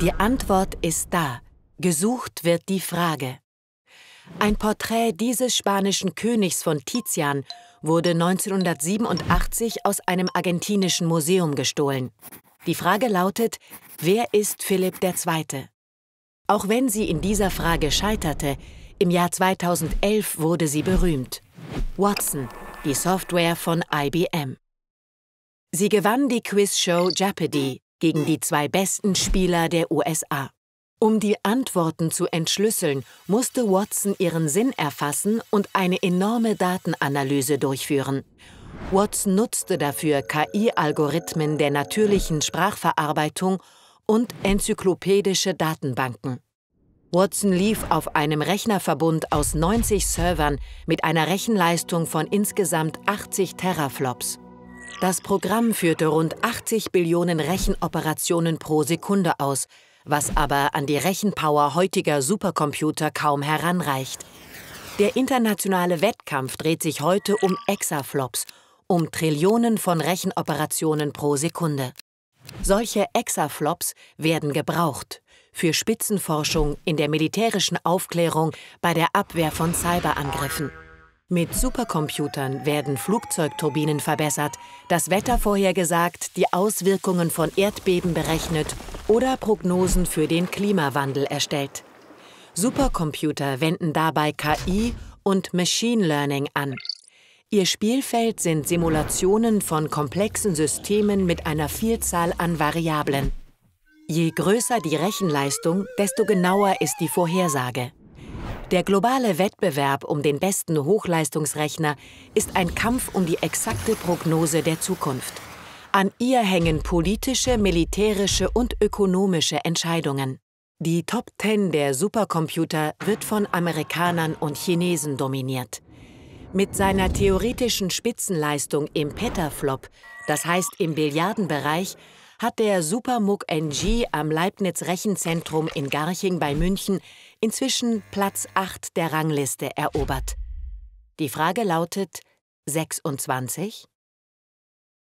Die Antwort ist da. Gesucht wird die Frage. Ein Porträt dieses spanischen Königs von Tizian wurde 1987 aus einem argentinischen Museum gestohlen. Die Frage lautet, wer ist Philipp II.? Auch wenn sie in dieser Frage scheiterte, im Jahr 2011 wurde sie berühmt. Watson, die Software von IBM. Sie gewann die Quizshow Jeopardy gegen die zwei besten Spieler der USA. Um die Antworten zu entschlüsseln, musste Watson ihren Sinn erfassen und eine enorme Datenanalyse durchführen. Watson nutzte dafür KI-Algorithmen der natürlichen Sprachverarbeitung und enzyklopädische Datenbanken. Watson lief auf einem Rechnerverbund aus 90 Servern mit einer Rechenleistung von insgesamt 80 Teraflops. Das Programm führte rund 80 Billionen Rechenoperationen pro Sekunde aus, was aber an die Rechenpower heutiger Supercomputer kaum heranreicht. Der internationale Wettkampf dreht sich heute um Exaflops, um Trillionen von Rechenoperationen pro Sekunde. Solche Exaflops werden gebraucht für Spitzenforschung in der militärischen Aufklärung bei der Abwehr von Cyberangriffen. Mit Supercomputern werden Flugzeugturbinen verbessert, das Wetter vorhergesagt, die Auswirkungen von Erdbeben berechnet oder Prognosen für den Klimawandel erstellt. Supercomputer wenden dabei KI und Machine Learning an. Ihr Spielfeld sind Simulationen von komplexen Systemen mit einer Vielzahl an Variablen. Je größer die Rechenleistung, desto genauer ist die Vorhersage. Der globale Wettbewerb um den besten Hochleistungsrechner ist ein Kampf um die exakte Prognose der Zukunft. An ihr hängen politische, militärische und ökonomische Entscheidungen. Die Top 10 der Supercomputer wird von Amerikanern und Chinesen dominiert. Mit seiner theoretischen Spitzenleistung im Petaflop, das heißt im Billiardenbereich, hat der Supermug NG am Leibniz-Rechenzentrum in Garching bei München inzwischen Platz 8 der Rangliste erobert. Die Frage lautet 26?